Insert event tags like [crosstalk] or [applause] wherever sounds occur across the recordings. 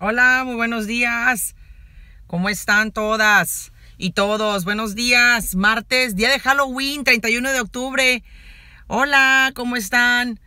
Hola, muy buenos días. ¿Cómo están todas y todos? Buenos días, martes, día de Halloween, 31 de octubre. Hola, ¿cómo están?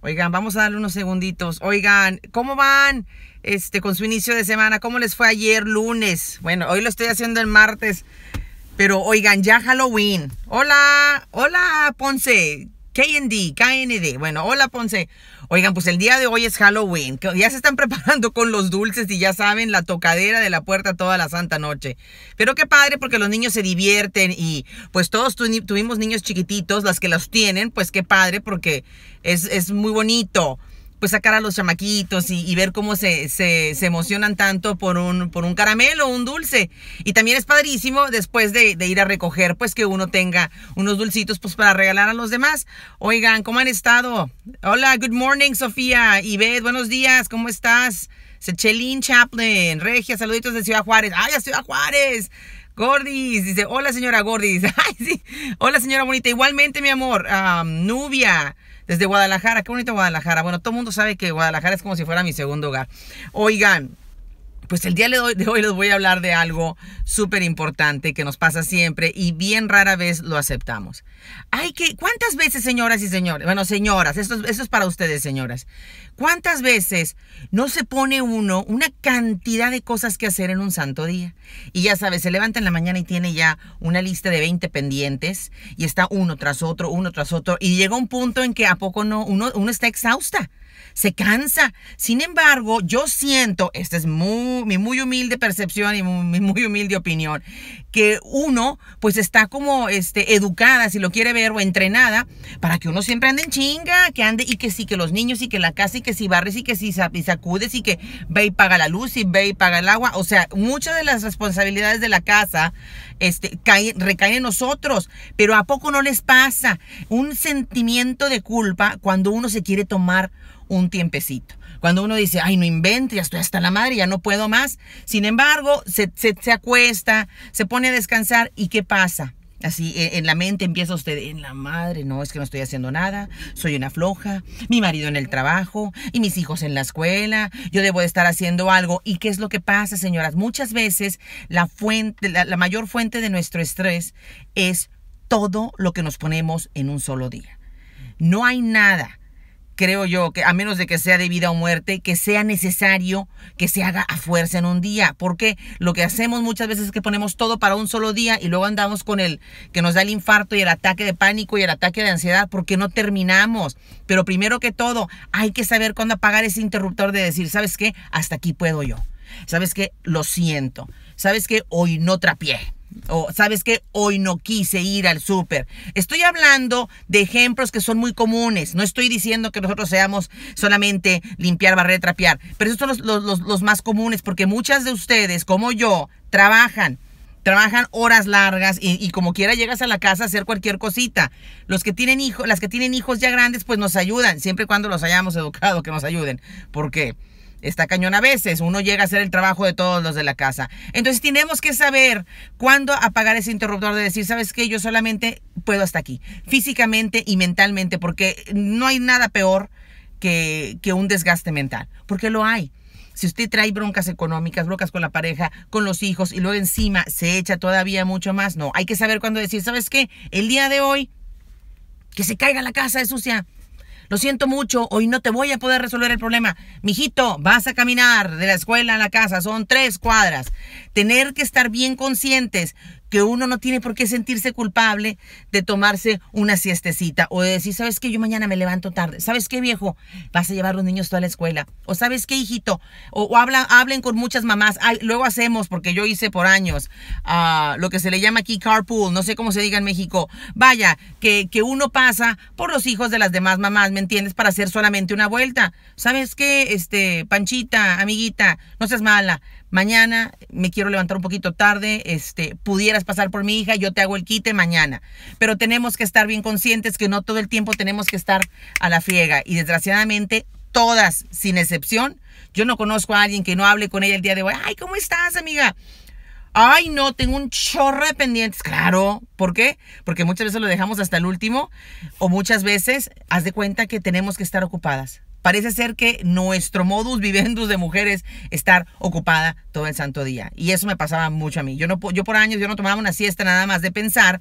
Oigan, vamos a darle unos segunditos. Oigan, ¿cómo van? Este, con su inicio de semana, ¿cómo les fue ayer lunes? Bueno, hoy lo estoy haciendo el martes. Pero oigan, ya Halloween. Hola, hola Ponce. KND, KND. Bueno, hola Ponce. Oigan, pues el día de hoy es Halloween. Ya se están [laughs] preparando con los dulces y ya saben, la tocadera de la puerta toda la santa noche. Pero qué padre porque los niños se divierten y pues todos tuvimos niños chiquititos, las que los tienen, pues qué padre porque es, es muy bonito pues sacar a los chamaquitos y, ver cómo se, se, emocionan tanto por un, por un caramelo, un dulce. Y también es padrísimo después de, ir a recoger, pues que uno tenga unos dulcitos pues para regalar a los demás. Oigan, ¿cómo han estado? Hola, good morning, Sofía. ibeth buenos días, ¿cómo estás? Sechelin Chaplin, Regia, saluditos de Ciudad Juárez. ¡Ay, a Ciudad Juárez! Gordis, dice, hola señora Gordis. [laughs] Ay, sí. Hola señora bonita, igualmente mi amor. Ah, Nubia. Desde Guadalajara, qué bonito Guadalajara. Bueno, todo el mundo sabe que Guadalajara es como si fuera mi segundo hogar. Oigan, pues el día de hoy, les voy a hablar de algo súper importante que nos pasa siempre y bien rara vez lo aceptamos. Hay que, ¿cuántas veces, señoras y señores? Bueno, señoras, esto, esto es para ustedes, señoras. ¿Cuántas veces no se pone uno una cantidad de cosas que hacer en un santo día? Y ya sabes, se levanta en la mañana y tiene ya una lista de 20 pendientes y está uno tras otro, uno tras otro. Y llega un punto en que a poco no, uno, uno está exhausta se cansa. Sin embargo, yo siento, esta es muy, mi muy humilde percepción y mi muy humilde opinión, que uno pues está como este, educada, si lo quiere ver, o entrenada, para que uno siempre ande en chinga, que ande y que sí, que los niños y que la casa y que si barres y que si sacudes y que ve y paga la luz y ve y paga el agua. O sea, muchas de las responsabilidades de la casa este, caen, recaen en nosotros, pero ¿a poco no les pasa un sentimiento de culpa cuando uno se quiere tomar un tiempecito? Cuando uno dice, ay, no invente, ya estoy hasta la madre, ya no puedo más. Sin embargo, se, acuesta, se pone a descansar y ¿qué pasa? Así eh, en la mente empieza usted, en la madre, no, es que no estoy haciendo nada, soy una floja, mi marido en el trabajo y mis hijos en la escuela, yo debo de estar haciendo algo. ¿Y qué es lo que pasa, señoras? Muchas veces la fuente, la mayor fuente de nuestro estrés es todo lo que nos ponemos en un solo día. No hay nada creo yo, que a menos de que sea de vida o muerte, que sea necesario que se haga a fuerza en un día. Porque lo que hacemos muchas veces es que ponemos todo para un solo día y luego andamos con el que nos da el infarto y el ataque de pánico y el ataque de ansiedad porque no terminamos. Pero primero que todo, hay que saber cuándo apagar ese interruptor de decir, ¿sabes qué? Hasta aquí puedo yo. ¿Sabes qué? Lo siento. ¿Sabes qué? Hoy no trapié. O sabes que hoy no quise ir al súper. Estoy hablando de ejemplos que son muy comunes. No estoy diciendo que nosotros seamos solamente limpiar, barrer, trapear. Pero esos son los, más comunes porque muchas de ustedes, como yo, trabajan trabajan horas largas y, como quiera llegas a la casa a hacer cualquier cosita. Los que tienen hijos, las que tienen hijos ya grandes, pues nos ayudan, siempre cuando los hayamos educado que nos ayuden. ¿Por qué? Porque está cañón a veces. Uno llega a hacer el trabajo de todos los de la casa. Entonces tenemos que saber cuándo apagar ese interruptor de decir, ¿sabes qué? Yo solamente puedo hasta aquí, físicamente y mentalmente, porque no hay nada peor que, que un desgaste mental, porque lo hay. Si usted trae broncas económicas, broncas con la pareja, con los hijos y luego encima se echa todavía mucho más, no, hay que saber cuándo decir, ¿sabes qué? El día de hoy, que se caiga la casa, de sucia lo siento mucho, hoy no te voy a poder resolver el problema. Mijito, vas a caminar de la escuela a la casa, son tres cuadras tener que estar bien conscientes que uno no tiene por qué sentirse culpable de tomarse una siestecita o de decir, ¿sabes qué? Yo mañana me levanto tarde. ¿Sabes qué, viejo? Vas a llevar a los niños toda la escuela. O ¿sabes qué, hijito? O, hablen con muchas mamás. luego hacemos, porque yo hice por años, a ah, lo que se le llama aquí carpool, no sé cómo se diga en México. Vaya, que, que uno pasa por los hijos de las demás mamás, ¿me entiendes? Para hacer solamente una vuelta. ¿Sabes qué? Este, Panchita, amiguita, no seas mala mañana me quiero levantar un poquito tarde, este, pudieras pasar por mi hija, yo te hago el quite mañana. Pero tenemos que estar bien conscientes que no todo el tiempo tenemos que estar a la friega. Y desgraciadamente, todas, sin excepción, yo no conozco a alguien que no hable con ella el día de hoy. Ay, ¿cómo estás, amiga? Ay, no, tengo un chorro de pendientes. Claro, ¿por qué? Porque muchas veces lo dejamos hasta el último o muchas veces haz de cuenta que tenemos que estar ocupadas parece ser que nuestro modus vivendus de mujeres estar ocupada todo el santo día. Y eso me pasaba mucho a mí. Yo, no, yo por años yo no tomaba una siesta nada más de pensar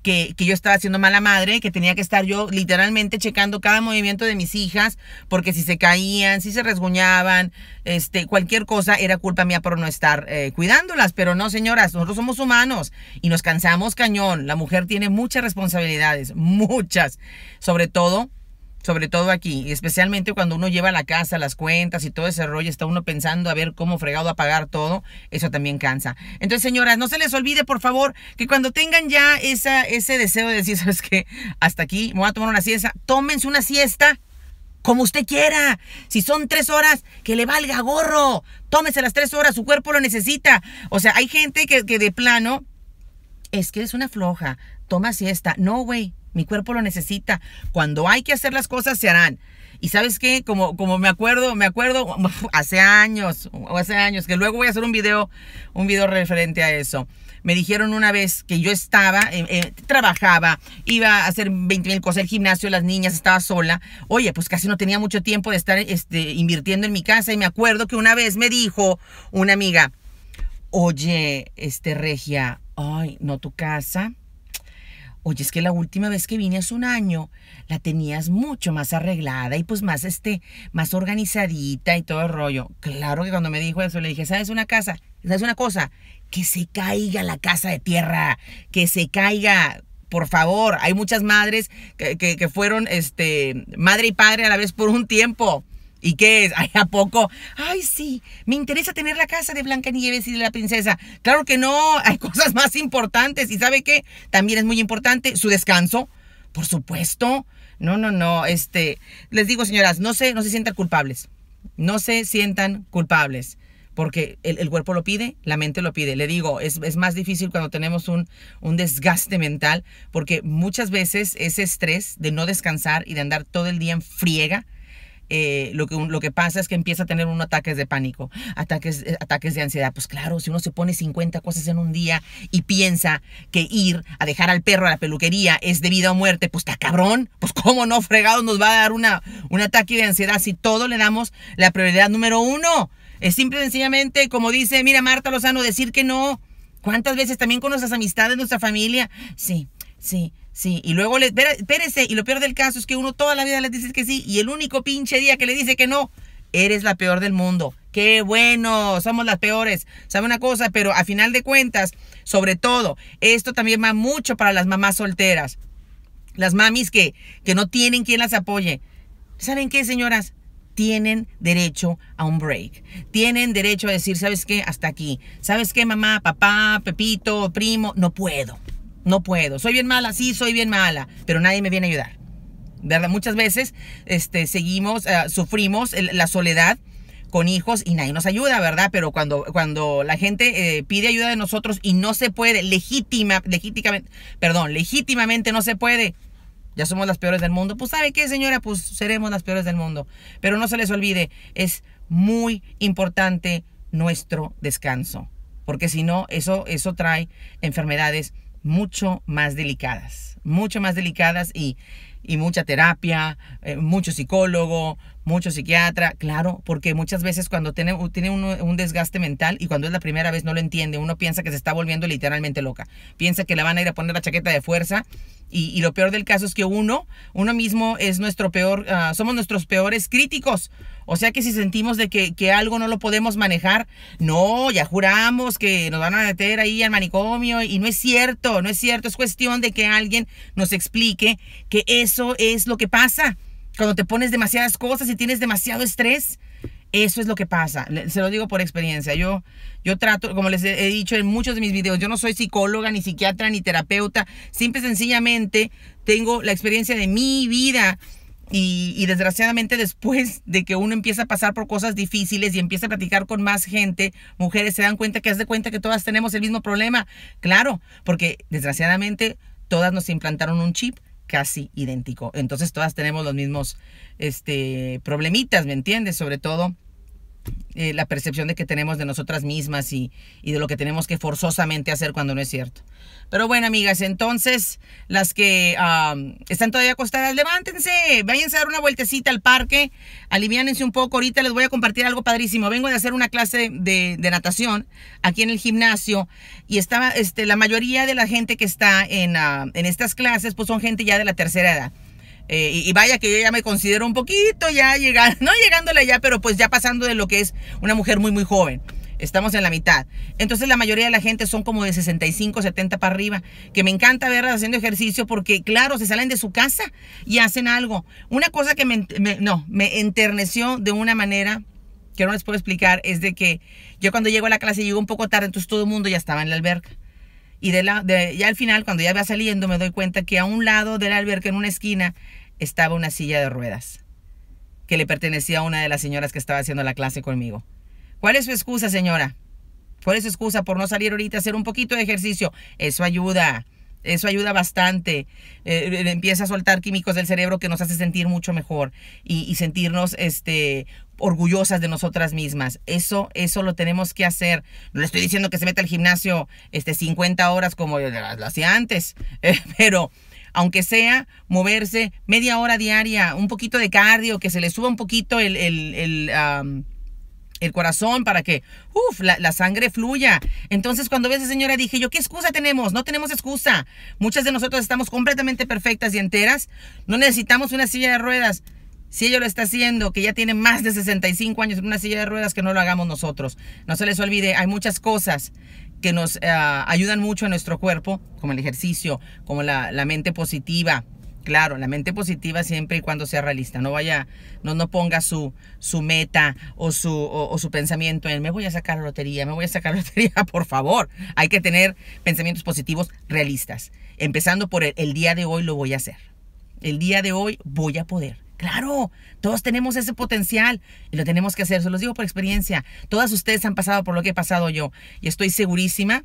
que, que, yo estaba haciendo mala madre, que tenía que estar yo literalmente checando cada movimiento de mis hijas, porque si se caían, si se resguñaban, este, cualquier cosa era culpa mía por no estar eh, cuidándolas. Pero no, señoras, nosotros somos humanos y nos cansamos cañón. La mujer tiene muchas responsabilidades, muchas, sobre todo sobre todo aquí, y especialmente cuando uno lleva a la casa las cuentas y todo ese rollo, está uno pensando a ver cómo fregado a pagar todo, eso también cansa. Entonces, señoras, no se les olvide, por favor, que cuando tengan ya esa, ese deseo de decir, [laughs] ¿sabes qué? Hasta aquí, me voy a tomar una siesta, tómense una siesta como usted quiera. Si son tres horas, que le valga gorro. Tómese las tres horas, su cuerpo lo necesita. O sea, hay gente que, de plano, es que es una floja, toma siesta. No, güey, mi cuerpo lo necesita. Cuando hay que hacer las cosas, se harán. Y sabes qué, como, como me acuerdo, me acuerdo [laughs] hace años, o hace años, que luego voy a hacer un video, un video referente a eso. Me dijeron una vez que yo estaba, eh, eh, trabajaba, iba a hacer 20 mil cosas, el gimnasio, las niñas, estaba sola. Oye, pues casi no tenía mucho tiempo de estar este, invirtiendo en mi casa. Y me acuerdo que una vez me dijo una amiga, oye, este Regia, ay, no tu casa, oye, es que la última vez que vine hace un año, la tenías mucho más arreglada y pues más, este, más organizadita y todo el rollo. Claro que cuando me dijo eso, le dije, ¿sabes una casa? ¿Sabes una cosa? Que se caiga la casa de tierra, que se caiga, por favor, hay muchas madres que, que, fueron este, madre y padre a la vez por un tiempo. ¿Y qué es? [laughs] ¿Ay, a poco? Ay, sí, me interesa tener la casa de Blancanieves y de la princesa. Claro que no, [laughs] hay cosas más importantes. ¿Y sabe qué? También es muy importante su descanso, por supuesto. No, no, no, este, les digo, señoras, no se, no se sientan culpables. No se sientan culpables porque el, el, cuerpo lo pide, la mente lo pide. Le digo, es, es más difícil cuando tenemos un, un, desgaste mental, porque muchas veces ese estrés de no descansar y de andar todo el día en friega, eh, lo, que, lo que pasa es que empieza a tener unos ataques de pánico, ataques, eh, ataques de ansiedad. Pues claro, si uno se pone 50 cosas en un día y piensa que ir a dejar al perro a la peluquería es debido a muerte, pues está cabrón. Pues cómo no, fregado, nos va a dar una, un ataque de ansiedad si todo le damos la prioridad número uno. Es simple y sencillamente, como dice, mira Marta Lozano, decir que no. ¿Cuántas veces también con nuestras amistades, nuestra familia? Sí, sí, Sí, y luego les, espérese, y lo peor del caso es que uno toda la vida les dice que sí, y el único pinche día que le dice que no, eres la peor del mundo. Qué bueno, somos las peores. ¿Sabe una cosa? Pero a final de cuentas, sobre todo, esto también va mucho para las mamás solteras. Las mamis que, que no tienen quien las apoye. ¿Saben qué, señoras? tienen derecho a un break. Tienen derecho a decir, ¿sabes qué? Hasta aquí. ¿Sabes qué, mamá, papá, Pepito, primo? No puedo no puedo. Soy bien mala, sí, soy bien mala, pero nadie me viene a ayudar. ¿Verdad? Muchas veces este, seguimos, eh, sufrimos la soledad con hijos y nadie nos ayuda, ¿verdad? Pero cuando, cuando la gente eh, pide ayuda de nosotros y no se puede, legítima, legítimamente, perdón, legítimamente no se puede, ya somos las peores del mundo. Pues sabe qué, señora, pues seremos las peores del mundo. Pero no se les olvide, es muy importante nuestro descanso, porque si no, eso, eso trae enfermedades mucho más delicadas, mucho más delicadas y, y mucha terapia, eh, mucho psicólogo, mucho psiquiatra, claro, porque muchas veces cuando tiene, tiene un desgaste mental y cuando es la primera vez no lo entiende, uno piensa que se está volviendo literalmente loca, piensa que la van a ir a poner la chaqueta de fuerza y, lo peor del caso es que uno, uno mismo es nuestro peor, ah, somos nuestros peores críticos. O sea que si sentimos de que, que, algo no lo podemos manejar, no, ya juramos que nos van a meter ahí al manicomio y no es cierto, no es cierto, es cuestión de que alguien nos explique que eso es lo que pasa. Cuando te pones demasiadas cosas y tienes demasiado estrés, eso es lo que pasa. Se lo digo por experiencia. Yo, yo trato, como les he dicho en muchos de mis videos, yo no soy psicóloga, ni psiquiatra, ni terapeuta. Simple y sencillamente tengo la experiencia de mi vida. Y, desgraciadamente después de que uno empieza a pasar por cosas difíciles y empieza a platicar con más gente, mujeres se dan cuenta que haz de cuenta que todas tenemos el mismo problema. Claro, porque desgraciadamente todas nos implantaron un chip casi idéntico. Entonces todas tenemos los mismos este, problemitas, ¿me entiendes? Sobre todo eh, la percepción de que tenemos de nosotras mismas y, de lo que tenemos que forzosamente hacer cuando no es cierto. Pero bueno, amigas, entonces, las que están todavía acostadas, levántense, váyanse a dar una vueltecita al parque, aliviánense un poco. Ahorita les voy a compartir algo padrísimo. Vengo de hacer una clase de, natación aquí en el gimnasio y estaba, este, la mayoría de la gente que está en, en estas clases, pues son gente ya de la tercera edad. Eh, y, vaya que yo ya me considero un poquito, ya llegando, [laughs] no llegándole ya, pero pues ya pasando de lo que es una mujer muy, muy joven. Estamos en la mitad. Entonces la mayoría de la gente son como de 65, 70 para arriba, que me encanta verlas haciendo ejercicio porque, claro, se salen de su casa y hacen algo. Una cosa que me, no, me enterneció de una manera que no les puedo explicar es de que yo cuando llego a la clase llego un poco tarde, entonces todo el mundo ya estaba en la alberca. Y de la, de, ya al final, cuando ya va saliendo, me doy cuenta que a un lado del albergue, en una esquina, estaba una silla de ruedas que le pertenecía a una de las señoras que estaba haciendo la clase conmigo. ¿Cuál es su excusa, señora? ¿Cuál es su excusa por no salir ahorita a hacer un poquito de ejercicio? Eso ayuda. Eso ayuda bastante. Eh, eh, empieza a soltar químicos del cerebro que nos hace sentir mucho mejor y, sentirnos este, orgullosas de nosotras mismas. Eso, eso lo tenemos que hacer. No le estoy diciendo que se meta al gimnasio este, 50 horas como lo hacía antes, [laughs] eh, pero aunque sea moverse media hora diaria, un poquito de cardio, que se le suba un poquito el... el, el el corazón para que la, sangre fluya. Entonces, cuando ves esa señora, dije yo, ¿qué excusa tenemos? No tenemos excusa. Muchas de nosotros estamos completamente perfectas y enteras. No necesitamos una silla de ruedas. Si ella lo está haciendo, que ya tiene más de 65 años en una silla de ruedas, que no lo hagamos nosotros. No se les olvide, hay muchas cosas que nos ah, ayudan mucho a nuestro cuerpo, como el ejercicio, como la mente positiva, Claro, la mente positiva siempre y cuando sea realista. No vaya, no, no ponga su, su meta o su, su pensamiento en me voy a sacar la lotería, me voy a sacar la lotería, [laughs] por favor. Hay que tener pensamientos positivos realistas. Empezando por el, el día de hoy lo voy a hacer. El día de hoy voy a poder. Claro, todos tenemos ese potencial y lo tenemos que hacer. Se los digo por experiencia. Todas ustedes han pasado por lo que he pasado yo y estoy segurísima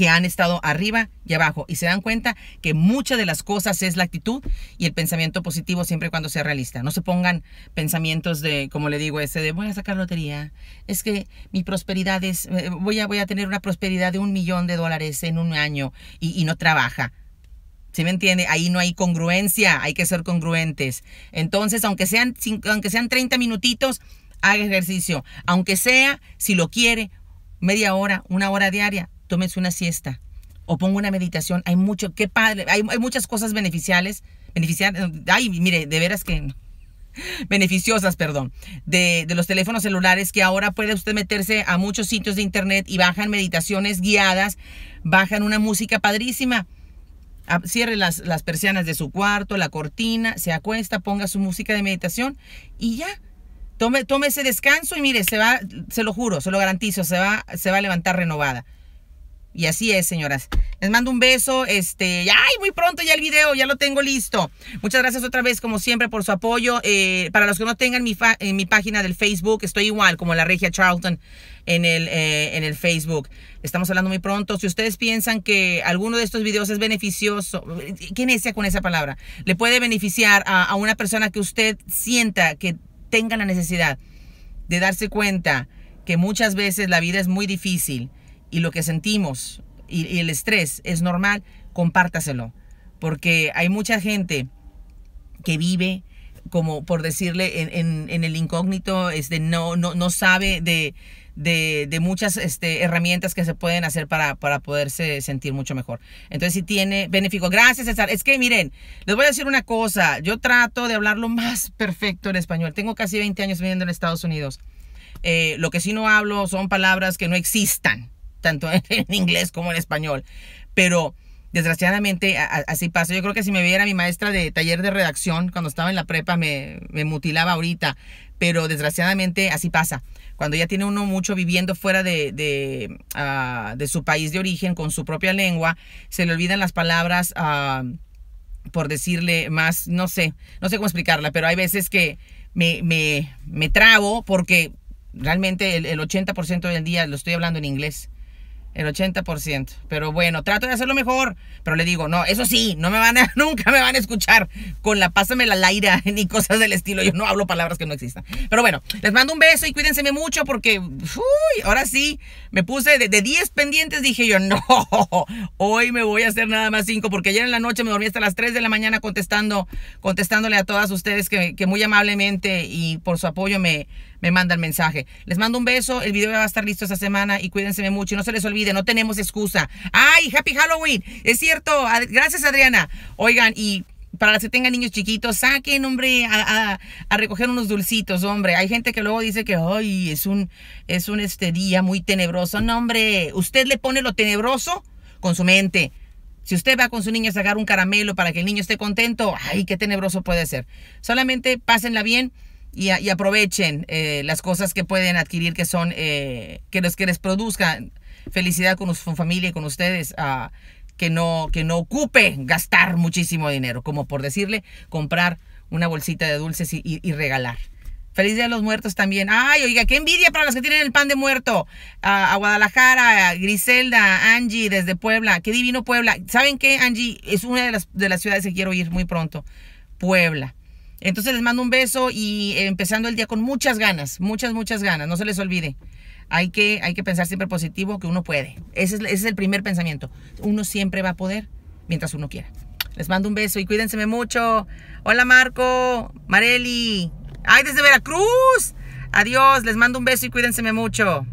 que han estado arriba y abajo y se dan cuenta que muchas de las cosas es la actitud y el pensamiento positivo siempre cuando sea realista. No se pongan pensamientos de, como le digo, ese de voy a sacar lotería, es que mi prosperidad es, eh, voy a, voy a tener una prosperidad de un millón de dólares en un año y, no trabaja. ¿Sí me entiende? Ahí no hay congruencia, hay que ser congruentes. Entonces, aunque sean, aunque sean 30 minutitos, haga ejercicio. Aunque sea, si lo quiere, media hora, una hora diaria, Tómese una siesta o ponga una meditación. Hay mucho, qué padre, hay, muchas cosas beneficiales, ay, mire, de veras que beneficiosas, perdón, de, los teléfonos celulares que ahora puede usted meterse a muchos sitios de internet y bajan meditaciones guiadas, bajan una música padrísima. Cierre las, persianas de su cuarto, la cortina, se acuesta, ponga su música de meditación y ya. Tome, tome ese descanso y mire, se va, se lo juro, se lo garantizo, se va, se va a levantar renovada. Y así es, señoras. Les mando un beso. Este, ay, muy pronto ya el video, ya lo tengo listo. Muchas gracias otra vez, como siempre, por su apoyo. Eh, para los que no tengan eh, mi, página del Facebook, estoy igual como la Regia Charlton en el, eh, en el Facebook. Estamos hablando muy pronto. Si ustedes piensan que alguno de estos videos es beneficioso, ¿quién es con esa palabra? Le puede beneficiar a, a una persona que usted sienta que tenga la necesidad de darse cuenta que muchas veces la vida es muy difícil y lo que sentimos y, el estrés es normal, compártaselo. Porque hay mucha gente que vive como por decirle en, en, el incógnito, este, no, no, no sabe de, de, de, muchas este, herramientas que se pueden hacer para, para poderse sentir mucho mejor. Entonces, si tiene beneficio. Gracias, César. Es que miren, les voy a decir una cosa. Yo trato de hablar lo más perfecto en español. Tengo casi 20 años viviendo en Estados Unidos. Eh, lo que sí no hablo son palabras que no existan tanto [laughs] en inglés como en español. Pero desgraciadamente así pasa. Yo creo que si me viera mi maestra de taller de redacción cuando estaba en la prepa me, mutilaba ahorita, pero desgraciadamente así pasa. Cuando ya tiene uno mucho viviendo fuera de, de, ah, su país de origen con su propia lengua, se le olvidan las palabras, ah, por decirle más, no sé, no sé cómo explicarla, pero hay veces que me, me, me trabo porque realmente el 80% del día lo estoy hablando en inglés el 80%. Pero bueno, trato de hacerlo mejor. Pero le digo, no, eso sí, no me van a, [laughs] nunca me van a escuchar con la pásame la [laughs] laira ni cosas del estilo. Yo no hablo palabras que no existan. Pero bueno, les mando un beso y cuídense mucho porque, uy, ahora sí, me puse de, 10 pendientes. Dije yo, [laughs] no, hoy me voy a hacer nada más 5 porque ayer en la noche me dormí hasta las 3 de la mañana contestando, contestándole a todas ustedes que, que muy amablemente y por su apoyo me, me manda el mensaje. Les mando un beso, el video va a estar listo esta semana y cuídense mucho y no se les olvide, no tenemos excusa. ¡Ay, Happy Halloween! Es cierto, gracias Adriana. Oigan, y para las que tengan niños chiquitos, saquen, hombre, a, a, recoger unos dulcitos, hombre. Hay gente que luego dice que, ay, es un, es un este día muy tenebroso. No, hombre, usted le pone lo tenebroso con su mente. Si usted va con su niño a sacar un caramelo para que el niño esté contento, ay, qué tenebroso puede ser. Solamente pásenla bien y, aprovechen eh, las cosas que pueden adquirir que son, eh, que, los, que les produzcan felicidad con su familia y con ustedes. a ah, que no, que no ocupe gastar muchísimo dinero, como por decirle, comprar una bolsita de dulces y, regalar. Feliz Día de los Muertos también. Ay, oiga, qué envidia para los que tienen el pan de muerto. A, Guadalajara, Griselda, Angie, desde Puebla. Qué divino Puebla. ¿Saben qué, Angie? Es una de las, de las ciudades que quiero ir muy pronto. Puebla. Entonces les mando un beso y empezando el día con muchas ganas, muchas, muchas ganas, no se les olvide. Hay que, hay que pensar siempre positivo, que uno puede. Ese es, ese es el primer pensamiento. Uno siempre va a poder mientras uno quiera. Les mando un beso y cuídense mucho. Hola Marco, Mareli. Ay, desde Veracruz. Adiós, les mando un beso y cuídense mucho.